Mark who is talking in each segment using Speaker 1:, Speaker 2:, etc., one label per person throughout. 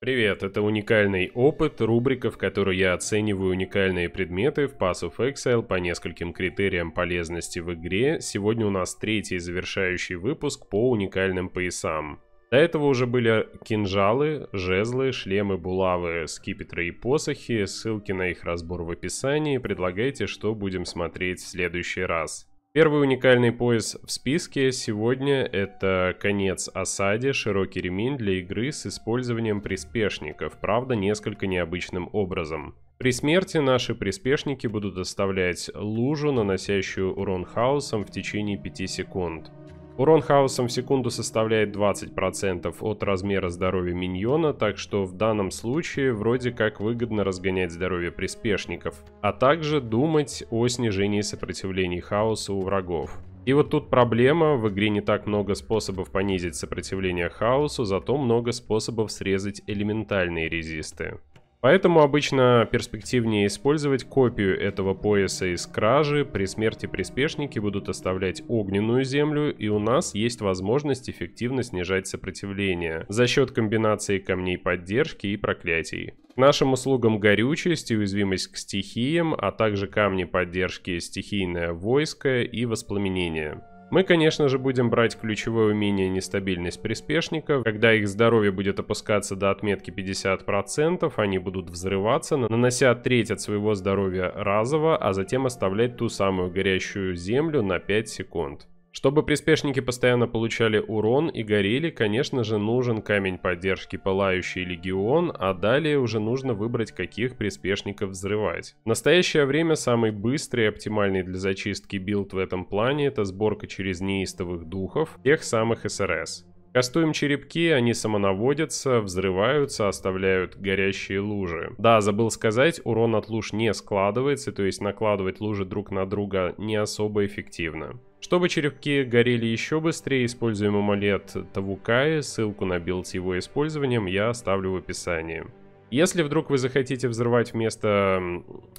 Speaker 1: Привет, это уникальный опыт, рубрика, в которой я оцениваю уникальные предметы в Pass of Exile по нескольким критериям полезности в игре. Сегодня у нас третий завершающий выпуск по уникальным поясам. До этого уже были кинжалы, жезлы, шлемы, булавы, скипетры и посохи. Ссылки на их разбор в описании. Предлагайте, что будем смотреть в следующий раз. Первый уникальный пояс в списке сегодня это конец осаде, широкий ремень для игры с использованием приспешников, правда несколько необычным образом. При смерти наши приспешники будут оставлять лужу, наносящую урон хаосом в течение 5 секунд. Урон хаосом в секунду составляет 20% от размера здоровья миньона, так что в данном случае вроде как выгодно разгонять здоровье приспешников, а также думать о снижении сопротивления хаоса у врагов. И вот тут проблема, в игре не так много способов понизить сопротивление хаосу, зато много способов срезать элементальные резисты. Поэтому обычно перспективнее использовать копию этого пояса из кражи, при смерти приспешники будут оставлять огненную землю и у нас есть возможность эффективно снижать сопротивление за счет комбинации камней поддержки и проклятий. К нашим услугам горючесть и уязвимость к стихиям, а также камни поддержки стихийное войско и воспламенение. Мы, конечно же, будем брать ключевое умение нестабильность приспешников. Когда их здоровье будет опускаться до отметки 50%, они будут взрываться, нанося треть от своего здоровья разово, а затем оставлять ту самую горящую землю на 5 секунд. Чтобы приспешники постоянно получали урон и горели, конечно же, нужен камень поддержки Пылающий Легион, а далее уже нужно выбрать, каких приспешников взрывать. В настоящее время самый быстрый и оптимальный для зачистки билд в этом плане это сборка через неистовых духов, тех самых СРС. Кастуем черепки, они самонаводятся, взрываются, оставляют горящие лужи. Да, забыл сказать, урон от луж не складывается, то есть накладывать лужи друг на друга не особо эффективно. Чтобы черепки горели еще быстрее, используем амулет Тавукаи, ссылку на билд с его использованием я оставлю в описании. Если вдруг вы захотите взрывать вместо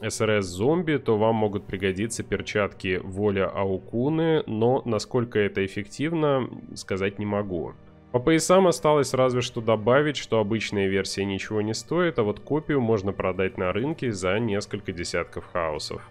Speaker 1: СРС зомби, то вам могут пригодиться перчатки Воля Аукуны, но насколько это эффективно, сказать не могу. По поясам осталось разве что добавить, что обычная версия ничего не стоит, а вот копию можно продать на рынке за несколько десятков хаосов.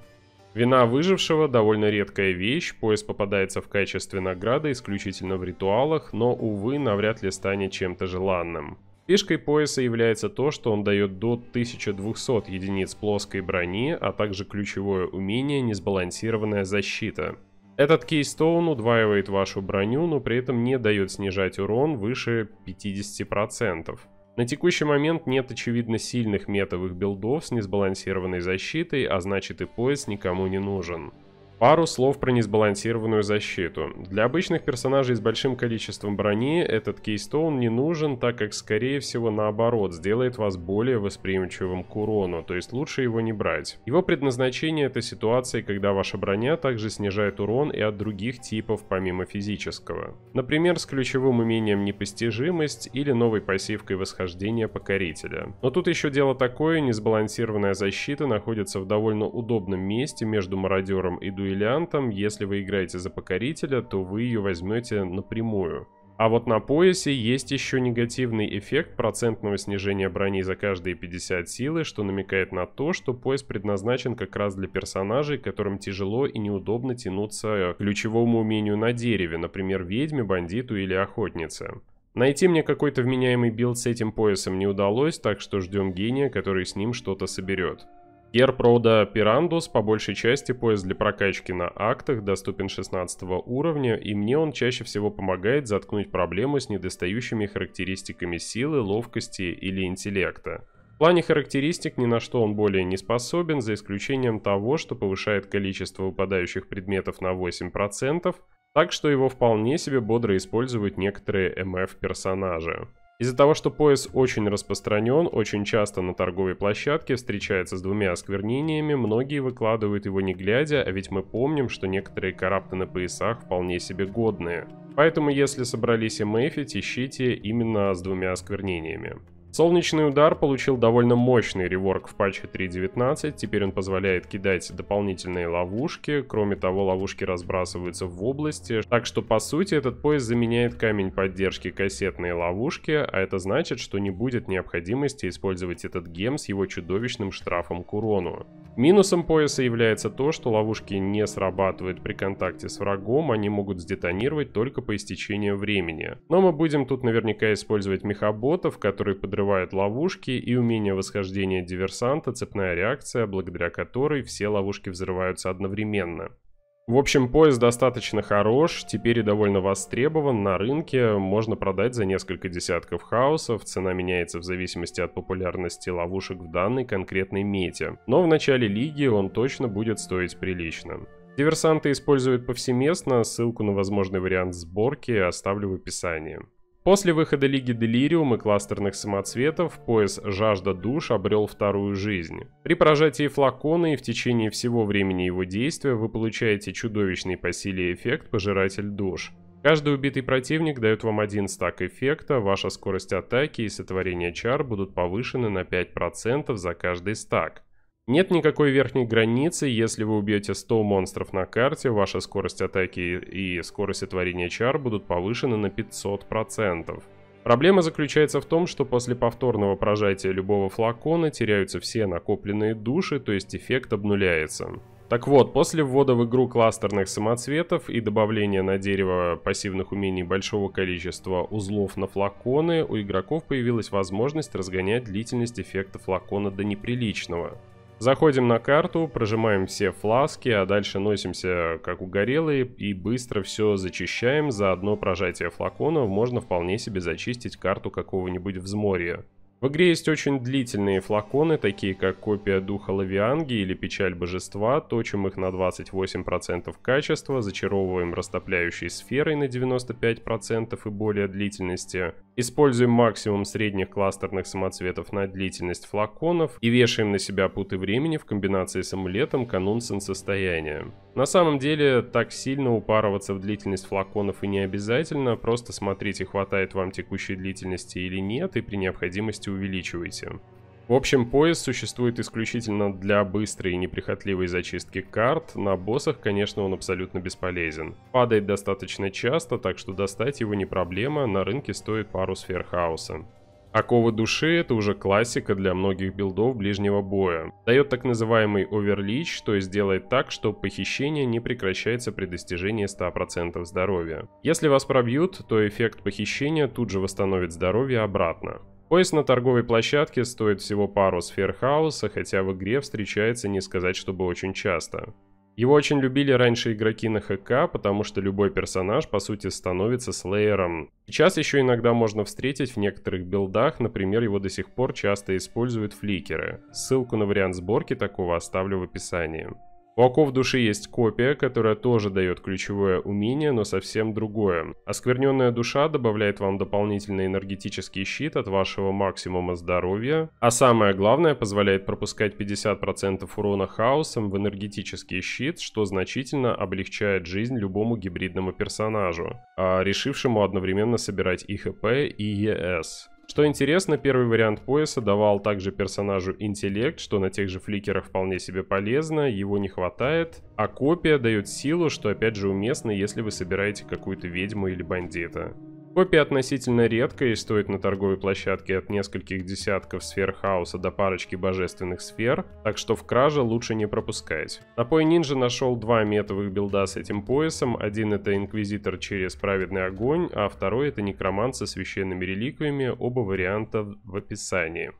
Speaker 1: Вина выжившего – довольно редкая вещь, пояс попадается в качестве награды исключительно в ритуалах, но, увы, навряд ли станет чем-то желанным. Фишкой пояса является то, что он дает до 1200 единиц плоской брони, а также ключевое умение «Несбалансированная защита». Этот кейстоун удваивает вашу броню, но при этом не дает снижать урон выше 50%. На текущий момент нет очевидно сильных метовых билдов с несбалансированной защитой, а значит и пояс никому не нужен. Пару слов про несбалансированную защиту. Для обычных персонажей с большим количеством брони этот кейстоун не нужен, так как скорее всего наоборот сделает вас более восприимчивым к урону, то есть лучше его не брать. Его предназначение это ситуации, когда ваша броня также снижает урон и от других типов помимо физического. Например, с ключевым умением непостижимость или новой пассивкой восхождения покорителя. Но тут еще дело такое, несбалансированная защита находится в довольно удобном месте между мародером и дуэльником дуэлянтом, если вы играете за покорителя, то вы ее возьмете напрямую. А вот на поясе есть еще негативный эффект процентного снижения брони за каждые 50 силы, что намекает на то, что пояс предназначен как раз для персонажей, которым тяжело и неудобно тянуться к ключевому умению на дереве, например, ведьме, бандиту или охотнице. Найти мне какой-то вменяемый билд с этим поясом не удалось, так что ждем гения, который с ним что-то соберет. Герпрода Пирандус по большей части поезд для прокачки на актах, доступен 16 уровня, и мне он чаще всего помогает заткнуть проблемы с недостающими характеристиками силы, ловкости или интеллекта. В плане характеристик ни на что он более не способен, за исключением того, что повышает количество выпадающих предметов на 8%, так что его вполне себе бодро используют некоторые МФ-персонажи. Из-за того, что пояс очень распространен, очень часто на торговой площадке встречается с двумя осквернениями, многие выкладывают его не глядя, а ведь мы помним, что некоторые карапты на поясах вполне себе годные. Поэтому если собрались и мэфить, ищите именно с двумя осквернениями. Солнечный удар получил довольно мощный реворк в патче 3.19, теперь он позволяет кидать дополнительные ловушки, кроме того ловушки разбрасываются в области, так что по сути этот пояс заменяет камень поддержки кассетные ловушки, а это значит, что не будет необходимости использовать этот гем с его чудовищным штрафом к урону. Минусом пояса является то, что ловушки не срабатывают при контакте с врагом, они могут сдетонировать только по истечении времени. Но мы будем тут наверняка использовать мехаботов, которые подрывают ловушки и умение восхождения диверсанта, цепная реакция, благодаря которой все ловушки взрываются одновременно. В общем, поезд достаточно хорош, теперь и довольно востребован. На рынке можно продать за несколько десятков хаосов, цена меняется в зависимости от популярности ловушек в данной конкретной мете. Но в начале лиги он точно будет стоить прилично. Диверсанты используют повсеместно, ссылку на возможный вариант сборки оставлю в описании. После выхода Лиги Делириум и кластерных самоцветов пояс «Жажда душ» обрел вторую жизнь. При прожатии флакона и в течение всего времени его действия вы получаете чудовищный по силе эффект «Пожиратель душ». Каждый убитый противник дает вам один стак эффекта, ваша скорость атаки и сотворение чар будут повышены на 5% за каждый стак. Нет никакой верхней границы, если вы убьете 100 монстров на карте, ваша скорость атаки и скорость творения чар будут повышены на 500%. Проблема заключается в том, что после повторного прожатия любого флакона теряются все накопленные души, то есть эффект обнуляется. Так вот, после ввода в игру кластерных самоцветов и добавления на дерево пассивных умений большого количества узлов на флаконы, у игроков появилась возможность разгонять длительность эффекта флакона до неприличного. Заходим на карту, прожимаем все фласки, а дальше носимся как угорелые и быстро все зачищаем. За одно прожатие флаконов можно вполне себе зачистить карту какого-нибудь взморья. В игре есть очень длительные флаконы, такие как копия духа Лавианги или печаль божества, точим их на 28% качества, зачаровываем растопляющей сферой на 95% и более длительности, используем максимум средних кластерных самоцветов на длительность флаконов и вешаем на себя путы времени в комбинации с амулетом канун солнцестояния. На самом деле, так сильно упарываться в длительность флаконов и не обязательно, просто смотрите, хватает вам текущей длительности или нет, и при необходимости увеличивайте. В общем, пояс существует исключительно для быстрой и неприхотливой зачистки карт, на боссах, конечно, он абсолютно бесполезен. Падает достаточно часто, так что достать его не проблема, на рынке стоит пару сфер хаоса. Оковы души это уже классика для многих билдов ближнего боя. Дает так называемый оверлич, то есть делает так, что похищение не прекращается при достижении 100% здоровья. Если вас пробьют, то эффект похищения тут же восстановит здоровье обратно. Пояс на торговой площадке стоит всего пару сфер хаоса, хотя в игре встречается не сказать, чтобы очень часто. Его очень любили раньше игроки на ХК, потому что любой персонаж, по сути, становится слеером. Сейчас еще иногда можно встретить в некоторых билдах, например, его до сих пор часто используют фликеры. Ссылку на вариант сборки такого оставлю в описании. У оков души есть копия, которая тоже дает ключевое умение, но совсем другое. Оскверненная душа добавляет вам дополнительный энергетический щит от вашего максимума здоровья, а самое главное позволяет пропускать 50% урона хаосом в энергетический щит, что значительно облегчает жизнь любому гибридному персонажу, а, решившему одновременно собирать и ХП, и ЕС. Что интересно, первый вариант пояса давал также персонажу интеллект, что на тех же фликерах вполне себе полезно, его не хватает. А копия дает силу, что опять же уместно, если вы собираете какую-то ведьму или бандита. Копия относительно редкая и стоит на торговой площадке от нескольких десятков сфер хаоса до парочки божественных сфер, так что в краже лучше не пропускать. Напой Нинджа нашел два метовых билда с этим поясом, один это Инквизитор через Праведный Огонь, а второй это Некромант со священными реликвиями, оба варианта в описании.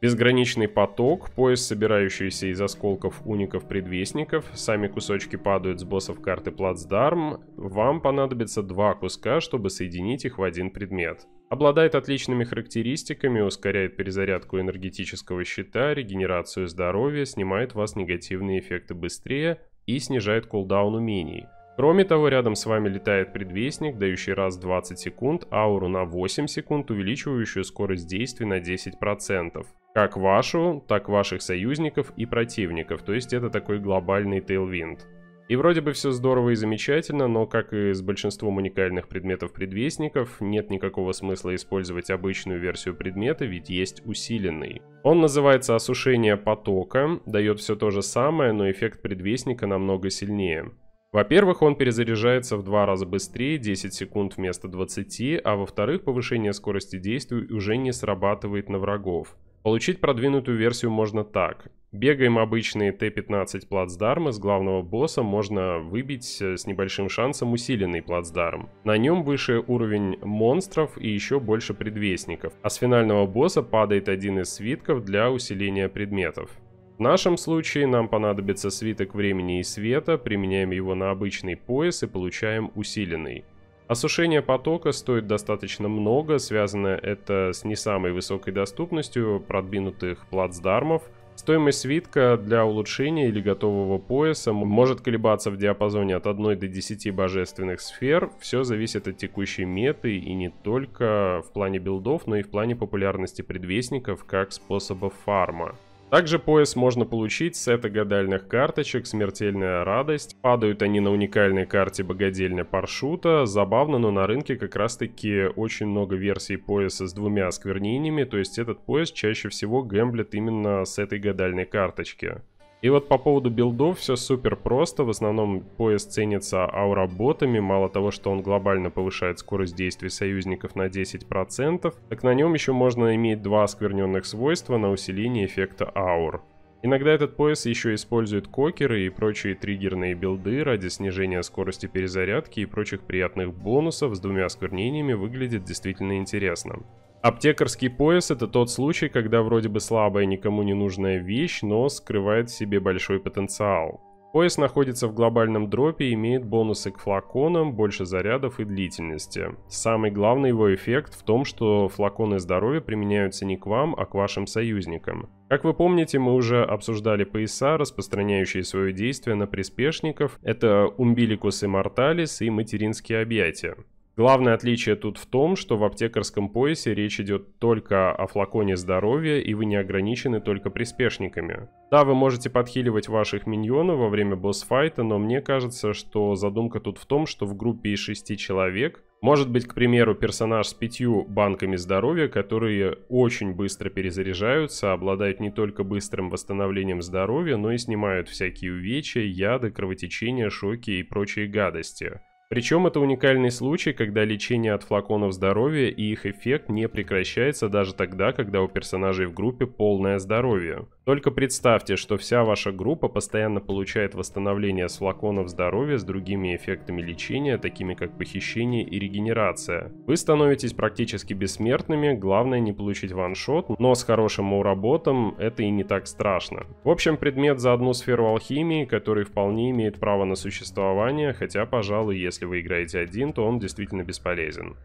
Speaker 1: Безграничный поток, поезд, собирающийся из осколков уников-предвестников, сами кусочки падают с боссов карты плацдарм, вам понадобится два куска, чтобы соединить их в один предмет. Обладает отличными характеристиками, ускоряет перезарядку энергетического щита, регенерацию здоровья, снимает вас негативные эффекты быстрее и снижает кулдаун умений. Кроме того, рядом с вами летает предвестник, дающий раз 20 секунд, ауру на 8 секунд, увеличивающую скорость действий на 10% как вашу, так ваших союзников и противников, то есть это такой глобальный тейлвинд. И вроде бы все здорово и замечательно, но как и с большинством уникальных предметов предвестников, нет никакого смысла использовать обычную версию предмета, ведь есть усиленный. Он называется «Осушение потока», дает все то же самое, но эффект предвестника намного сильнее. Во-первых, он перезаряжается в два раза быстрее, 10 секунд вместо 20, а во-вторых, повышение скорости действий уже не срабатывает на врагов. Получить продвинутую версию можно так. Бегаем обычные Т-15 плацдармы, с главного босса можно выбить э, с небольшим шансом усиленный плацдарм. На нем выше уровень монстров и еще больше предвестников, а с финального босса падает один из свитков для усиления предметов. В нашем случае нам понадобится свиток времени и света, применяем его на обычный пояс и получаем усиленный. Осушение потока стоит достаточно много, связано это с не самой высокой доступностью продвинутых плацдармов. Стоимость свитка для улучшения или готового пояса может колебаться в диапазоне от 1 до 10 божественных сфер. Все зависит от текущей меты и не только в плане билдов, но и в плане популярности предвестников как способа фарма. Также пояс можно получить с сета гадальных карточек «Смертельная радость». Падают они на уникальной карте богадельня паршута. Забавно, но на рынке как раз таки очень много версий пояса с двумя осквернениями, то есть этот пояс чаще всего гэмблет именно с этой гадальной карточки. И вот по поводу билдов все супер просто. В основном пояс ценится ауработами. Мало того, что он глобально повышает скорость действий союзников на 10%, так на нем еще можно иметь два оскверненных свойства на усиление эффекта аур. Иногда этот пояс еще использует кокеры и прочие триггерные билды ради снижения скорости перезарядки и прочих приятных бонусов с двумя осквернениями выглядит действительно интересно. Аптекарский пояс – это тот случай, когда вроде бы слабая, никому не нужная вещь, но скрывает в себе большой потенциал. Пояс находится в глобальном дропе и имеет бонусы к флаконам, больше зарядов и длительности. Самый главный его эффект в том, что флаконы здоровья применяются не к вам, а к вашим союзникам. Как вы помните, мы уже обсуждали пояса, распространяющие свое действие на приспешников. Это Умбиликус и Морталис и Материнские объятия. Главное отличие тут в том, что в аптекарском поясе речь идет только о флаконе здоровья, и вы не ограничены только приспешниками. Да, вы можете подхиливать ваших миньонов во время босс-файта, но мне кажется, что задумка тут в том, что в группе из шести человек может быть, к примеру, персонаж с пятью банками здоровья, которые очень быстро перезаряжаются, обладают не только быстрым восстановлением здоровья, но и снимают всякие увечья, яды, кровотечения, шоки и прочие гадости. Причем это уникальный случай, когда лечение от флаконов здоровья и их эффект не прекращается даже тогда, когда у персонажей в группе полное здоровье. Только представьте, что вся ваша группа постоянно получает восстановление с флаконов здоровья с другими эффектами лечения, такими как похищение и регенерация. Вы становитесь практически бессмертными, главное не получить ваншот, но с хорошим уработом это и не так страшно. В общем, предмет за одну сферу алхимии, который вполне имеет право на существование, хотя, пожалуй, если вы играете один, то он действительно бесполезен.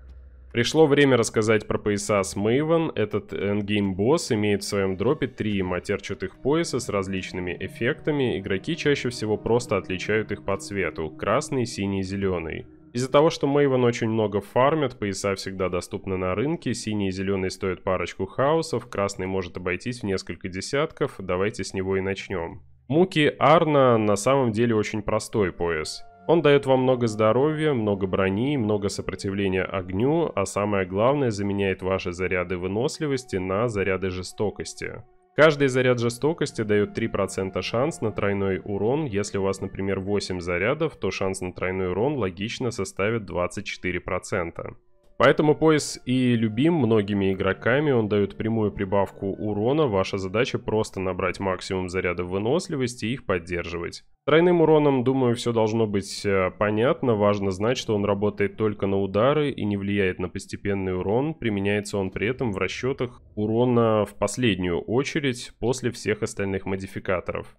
Speaker 1: Пришло время рассказать про пояса с Мэйвен. Этот эндгейм-босс имеет в своем дропе три матерчатых пояса с различными эффектами. Игроки чаще всего просто отличают их по цвету – красный, синий, зеленый. Из-за того, что Мэйвен очень много фармит, пояса всегда доступны на рынке, синий и зеленый стоят парочку хаосов, красный может обойтись в несколько десятков, давайте с него и начнем. Муки Арна на самом деле очень простой пояс. Он дает вам много здоровья, много брони, много сопротивления огню, а самое главное заменяет ваши заряды выносливости на заряды жестокости. Каждый заряд жестокости дает 3% шанс на тройной урон. Если у вас, например, 8 зарядов, то шанс на тройной урон логично составит 24%. Поэтому пояс и любим многими игроками, он дает прямую прибавку урона, ваша задача просто набрать максимум заряда выносливости и их поддерживать. Тройным уроном, думаю, все должно быть э, понятно, важно знать, что он работает только на удары и не влияет на постепенный урон, применяется он при этом в расчетах урона в последнюю очередь после всех остальных модификаторов.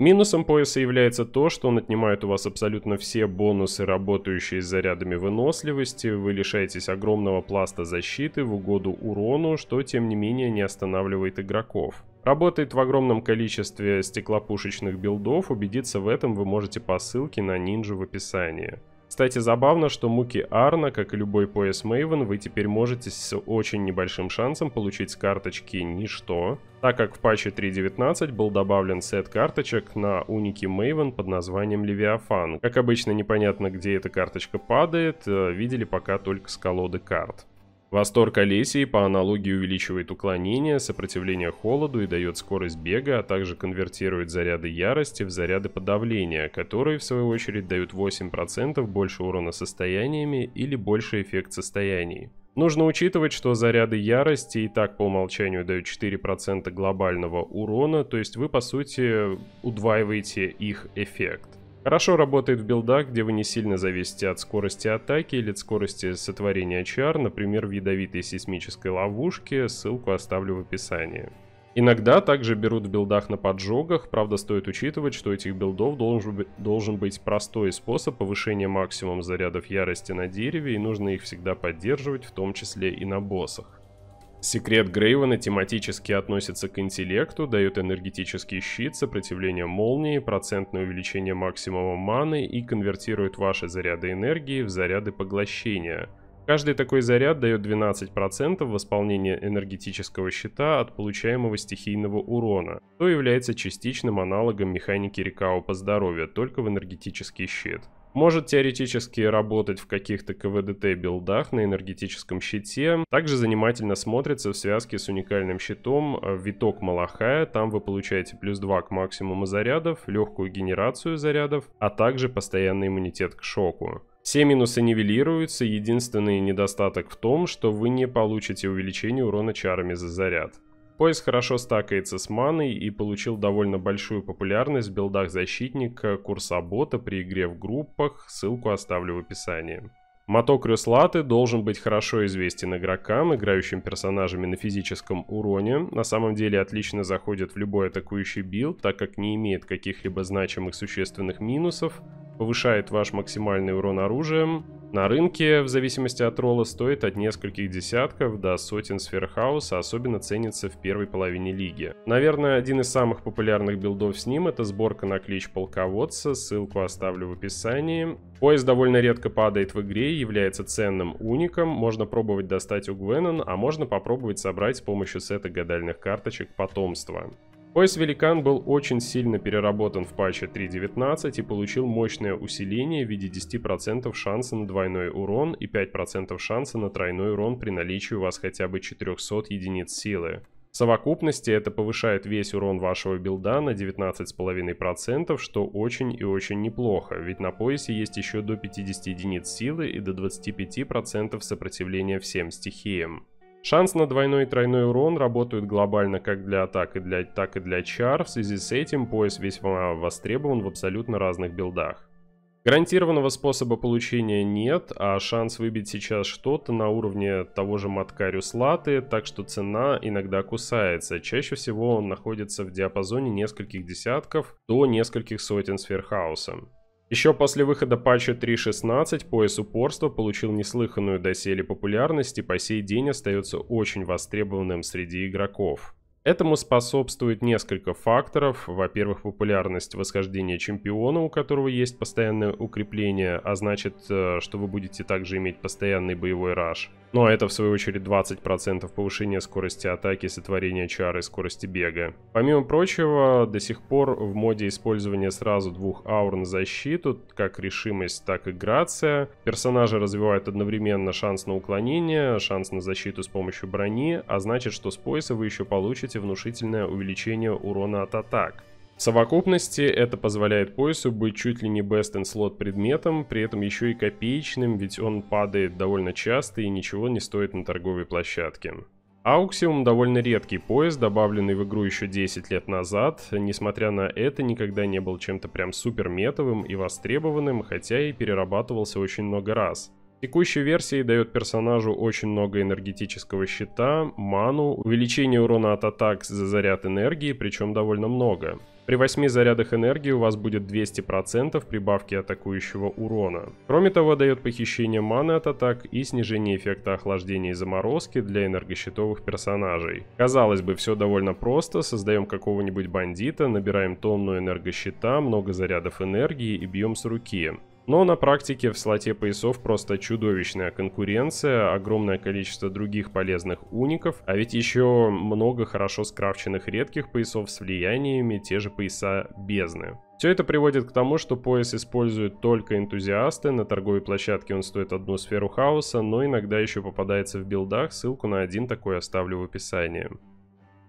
Speaker 1: Минусом пояса является то, что он отнимает у вас абсолютно все бонусы, работающие с зарядами выносливости, вы лишаетесь огромного пласта защиты в угоду урону, что тем не менее не останавливает игроков. Работает в огромном количестве стеклопушечных билдов, убедиться в этом вы можете по ссылке на нинджу в описании. Кстати, забавно, что муки Арна, как и любой пояс Мейвен, вы теперь можете с очень небольшим шансом получить с карточки ничто, так как в патче 3.19 был добавлен сет карточек на уники Мейвен под названием Левиафан. Как обычно, непонятно, где эта карточка падает, э, видели пока только с колоды карт. Восторг Олесии по аналогии увеличивает уклонение, сопротивление холоду и дает скорость бега, а также конвертирует заряды ярости в заряды подавления, которые в свою очередь дают 8% больше урона состояниями или больше эффект состояний. Нужно учитывать, что заряды ярости и так по умолчанию дают 4% глобального урона, то есть вы по сути удваиваете их эффект. Хорошо работает в билдах, где вы не сильно зависите от скорости атаки или от скорости сотворения чар, например, в ядовитой сейсмической ловушке, ссылку оставлю в описании. Иногда также берут в билдах на поджогах, правда стоит учитывать, что у этих билдов должен, быть, должен быть простой способ повышения максимум зарядов ярости на дереве и нужно их всегда поддерживать, в том числе и на боссах. Секрет Грейвена тематически относится к интеллекту, дает энергетический щит, сопротивление молнии, процентное увеличение максимума маны и конвертирует ваши заряды энергии в заряды поглощения. Каждый такой заряд дает 12% восполнения энергетического щита от получаемого стихийного урона, что является частичным аналогом механики Рикао по здоровью, только в энергетический щит может теоретически работать в каких-то КВДТ билдах на энергетическом щите. Также занимательно смотрится в связке с уникальным щитом э, виток Малахая. Там вы получаете плюс 2 к максимуму зарядов, легкую генерацию зарядов, а также постоянный иммунитет к шоку. Все минусы нивелируются, единственный недостаток в том, что вы не получите увеличение урона чарами за заряд. Пояс хорошо стакается с маной и получил довольно большую популярность в билдах защитника, курса бота при игре в группах, ссылку оставлю в описании. Моток Рюслаты должен быть хорошо известен игрокам, играющим персонажами на физическом уроне. На самом деле отлично заходит в любой атакующий билд, так как не имеет каких-либо значимых существенных минусов. Повышает ваш максимальный урон оружием. На рынке, в зависимости от ролла, стоит от нескольких десятков до сотен сфер особенно ценится в первой половине лиги. Наверное, один из самых популярных билдов с ним это сборка на клич полководца, ссылку оставлю в описании. Поезд довольно редко падает в игре и является ценным уником. Можно пробовать достать у Гвенон, а можно попробовать собрать с помощью сета гадальных карточек потомства. Поезд Великан был очень сильно переработан в патче 3.19 и получил мощное усиление в виде 10% шанса на двойной урон и 5% шанса на тройной урон при наличии у вас хотя бы 400 единиц силы. В совокупности это повышает весь урон вашего билда на 19,5%, что очень и очень неплохо, ведь на поясе есть еще до 50 единиц силы и до 25% сопротивления всем стихиям. Шанс на двойной и тройной урон работают глобально как для атак, и для, так и для чар. В связи с этим пояс весьма востребован в абсолютно разных билдах. Гарантированного способа получения нет, а шанс выбить сейчас что-то на уровне того же матка Рюслаты, так что цена иногда кусается. Чаще всего он находится в диапазоне нескольких десятков до нескольких сотен сфер хаоса. Еще после выхода патча 3.16 пояс упорства получил неслыханную доселе популярность и по сей день остается очень востребованным среди игроков. Этому способствует несколько факторов. Во-первых, популярность восхождения чемпиона, у которого есть постоянное укрепление, а значит, э, что вы будете также иметь постоянный боевой раш. Ну а это в свою очередь 20% повышения скорости атаки, сотворения чары, скорости бега. Помимо прочего, до сих пор в моде использование сразу двух аур на защиту, как решимость, так и грация. Персонажи развивают одновременно шанс на уклонение, шанс на защиту с помощью брони, а значит, что с пояса вы еще получите внушительное увеличение урона от атак. В совокупности это позволяет поясу быть чуть ли не best in slot предметом, при этом еще и копеечным, ведь он падает довольно часто и ничего не стоит на торговой площадке. Ауксиум довольно редкий пояс, добавленный в игру еще 10 лет назад. Несмотря на это, никогда не был чем-то прям супер метовым и востребованным, хотя и перерабатывался очень много раз. Текущая версия дает персонажу очень много энергетического щита, ману, увеличение урона от атак за заряд энергии, причем довольно много. При 8 зарядах энергии у вас будет 200% прибавки атакующего урона. Кроме того, дает похищение маны от атак и снижение эффекта охлаждения и заморозки для энергощитовых персонажей. Казалось бы, все довольно просто, создаем какого-нибудь бандита, набираем тонну энергощита, много зарядов энергии и бьем с руки. Но на практике в слоте поясов просто чудовищная конкуренция, огромное количество других полезных уников, а ведь еще много хорошо скрафченных редких поясов с влияниями, те же пояса бездны. Все это приводит к тому, что пояс используют только энтузиасты, на торговой площадке он стоит одну сферу хаоса, но иногда еще попадается в билдах, ссылку на один такой оставлю в описании.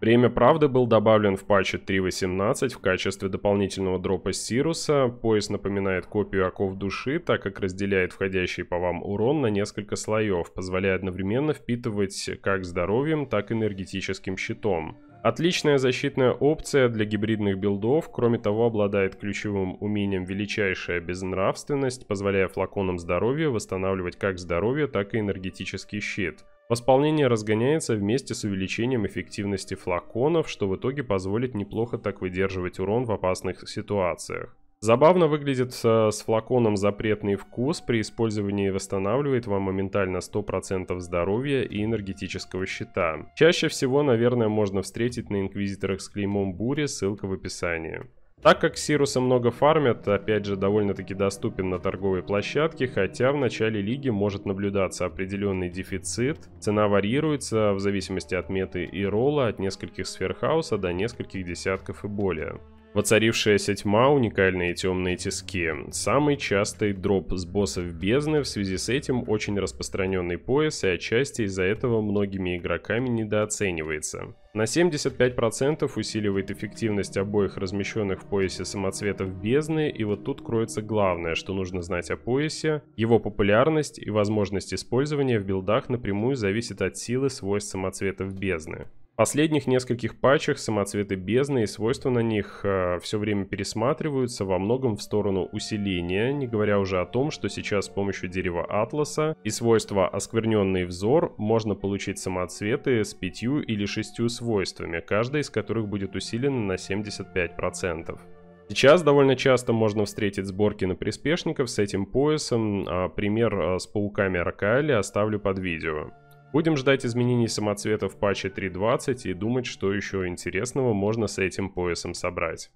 Speaker 1: Время правды был добавлен в патче 3.18 в качестве дополнительного дропа Сируса. Пояс напоминает копию оков души, так как разделяет входящий по вам урон на несколько слоев, позволяя одновременно впитывать как здоровьем, так и энергетическим щитом. Отличная защитная опция для гибридных билдов, кроме того обладает ключевым умением величайшая безнравственность, позволяя флаконам здоровья восстанавливать как здоровье, так и энергетический щит. Восполнение разгоняется вместе с увеличением эффективности флаконов, что в итоге позволит неплохо так выдерживать урон в опасных ситуациях. Забавно выглядит э, с флаконом запретный вкус, при использовании восстанавливает вам моментально 100% здоровья и энергетического щита. Чаще всего, наверное, можно встретить на инквизиторах с клеймом бури, ссылка в описании. Так как Сируса много фармят, опять же довольно-таки доступен на торговой площадке, хотя в начале лиги может наблюдаться определенный дефицит. Цена варьируется в зависимости от меты и ролла от нескольких сферхауса до нескольких десятков и более. Воцарившаяся тьма, уникальные темные тиски. Самый частый дроп с боссов бездны, в связи с этим очень распространенный пояс и отчасти из-за этого многими игроками недооценивается. На 75% усиливает эффективность обоих размещенных в поясе самоцветов бездны, и вот тут кроется главное, что нужно знать о поясе. Его популярность и возможность использования в билдах напрямую зависит от силы свойств самоцветов бездны последних нескольких патчах самоцветы бездны и свойства на них э, все время пересматриваются во многом в сторону усиления, не говоря уже о том, что сейчас с помощью дерева атласа и свойства оскверненный взор можно получить самоцветы с пятью или шестью свойствами, каждая из которых будет усилена на 75%. Сейчас довольно часто можно встретить сборки на приспешников с этим поясом, а, пример э, с пауками Аркаэли оставлю под видео. Будем ждать изменений самоцвета в патче 3.20 и думать, что еще интересного можно с этим поясом собрать.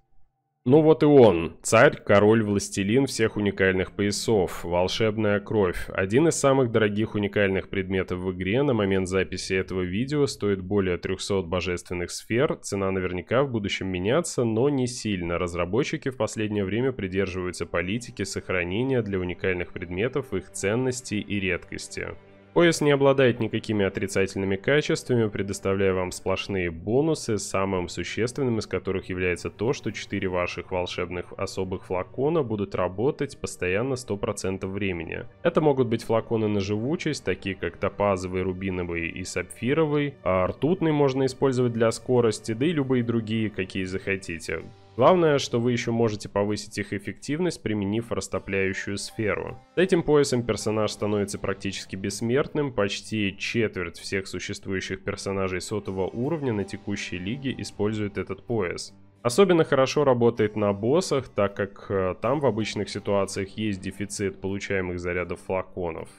Speaker 1: Ну вот и он, царь, король, властелин всех уникальных поясов, волшебная кровь. Один из самых дорогих уникальных предметов в игре на момент записи этого видео стоит более 300 божественных сфер, цена наверняка в будущем меняться, но не сильно. Разработчики в последнее время придерживаются политики сохранения для уникальных предметов, их ценности и редкости. Пояс не обладает никакими отрицательными качествами, предоставляя вам сплошные бонусы, самым существенным из которых является то, что 4 ваших волшебных особых флакона будут работать постоянно 100% времени. Это могут быть флаконы на живучесть, такие как топазовый, рубиновый и сапфировый, а ртутный можно использовать для скорости, да и любые другие, какие захотите. Главное, что вы еще можете повысить их эффективность, применив растопляющую сферу. С этим поясом персонаж становится практически бессмертным, почти четверть всех существующих персонажей сотого уровня на текущей лиге используют этот пояс. Особенно хорошо работает на боссах, так как э, там в обычных ситуациях есть дефицит получаемых зарядов флаконов.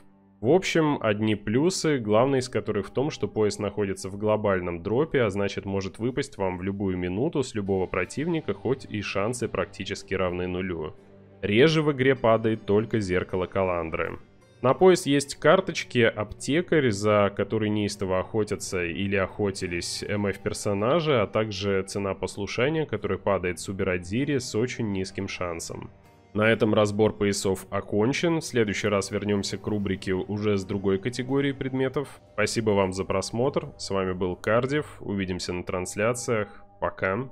Speaker 1: В общем, одни плюсы, главный из которых в том, что поезд находится в глобальном дропе, а значит может выпасть вам в любую минуту с любого противника, хоть и шансы практически равны нулю. Реже в игре падает только зеркало Каландры. На пояс есть карточки, аптекарь, за который неистово охотятся или охотились МФ-персонажи, а также цена послушания, которая падает Суберодире с очень низким шансом. На этом разбор поясов окончен. В следующий раз вернемся к рубрике уже с другой категории предметов. Спасибо вам за просмотр. С вами был Кардив. Увидимся на трансляциях. Пока.